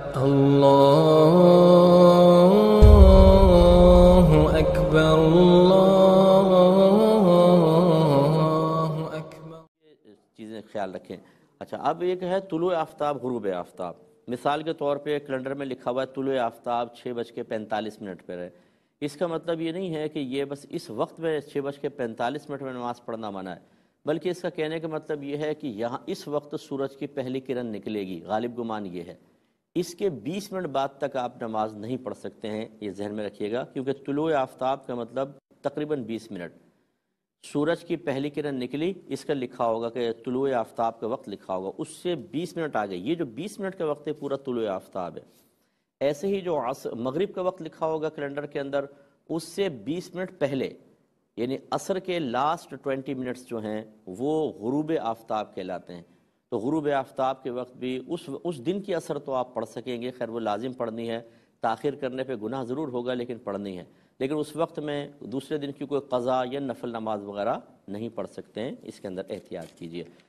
चीज़ें ख्याल रखें अच्छा अब एक है तुलु आफ्ताब हरूब आफ्ताब मिसाल के तौर पे कैलेंडर में लिखा हुआ है तुलु आफ्ताब छः बज के पैंतालीस मिनट पर है इसका मतलब ये नहीं है कि ये बस इस वक्त में छः बज के पैंतालीस मिनट में नमाज़ पढ़ना मना है बल्कि इसका कहने का मतलब ये है कि यहाँ इस वक्त सूरज की पहली किरण निकलेगी गालिब गुमान ये है इसके 20 मिनट बाद तक आप नमाज नहीं पढ़ सकते हैं ये जहन में रखिएगा क्योंकि तुलो आफ्ताब का मतलब तकरीबन 20 मिनट सूरज की पहली किरण निकली इसका लिखा होगा कि तुलो आफ्ताब का वक्त लिखा होगा उससे 20 मिनट आ गए ये जो 20 मिनट का वक्त है पूरा तुलो आफ्ताब है ऐसे ही जो मगरब का वक्त लिखा होगा कैलेंडर के अंदर उससे बीस मिनट पहले यानी असर के लास्ट ट्वेंटी मिनट्स जो हैं वो गरूब आफ्ताब कहलाते हैं तो गुरूब आफ्ताब के वक्त भी उस उस दिन की असर तो आप पढ़ सकेंगे खैर वो लाजिम पढ़नी है ताखिर करने पे गुनाह ज़रूर होगा लेकिन पढ़नी है लेकिन उस वक्त में दूसरे दिन की कोई कज़ा या नफल नमाज वगैरह नहीं पढ़ सकते हैं इसके अंदर एहतियात कीजिए